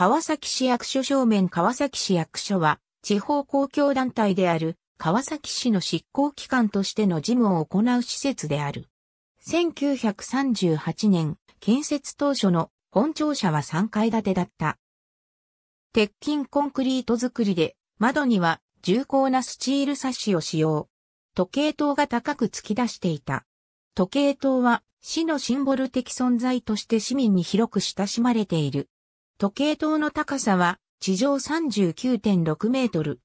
川崎市役所正面川崎市役所は、地方公共団体である川崎市の執行機関としての事務を行う施設である。1938年、建設当初の本庁舎は3階建てだった。鉄筋コンクリート作りで、窓には重厚なスチールサッシを使用。時計塔が高く突き出していた。時計塔は市のシンボル的存在として市民に広く親しまれている。時計塔の高さは地上39.6メートル。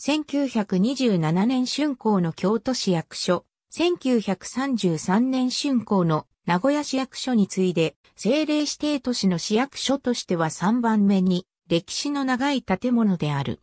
1927年春光の京都市役所、1933年春光の名古屋市役所に次いで、政令指定都市の市役所としては3番目に歴史の長い建物である。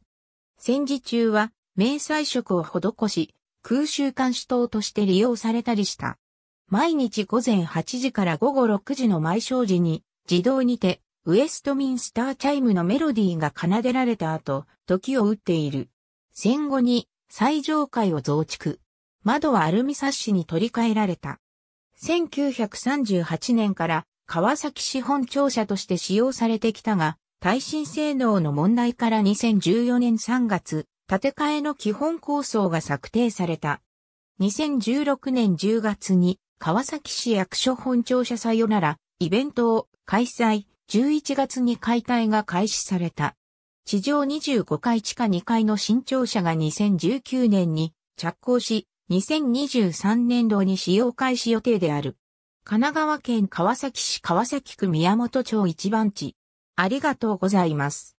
戦時中は明細色を施し、空襲監視塔として利用されたりした。毎日午前8時から午後6時の毎正時に、自動にてウェストミンスターチャイムのメロディーが奏でられた後、時を打っている。戦後に最上階を増築。窓はアルミサッシに取り替えられた。1938年から川崎市本庁舎として使用されてきたが、耐震性能の問題から2014年3月、建て替えの基本構想が策定された。2016年10月に川崎市役所本庁舎さよならイベントを開催、11月に解体が開始された。地上25階地下2階の新庁舎が2019年に着工し、2023年度に使用開始予定である。神奈川県川崎市川崎区宮本町一番地。ありがとうございます。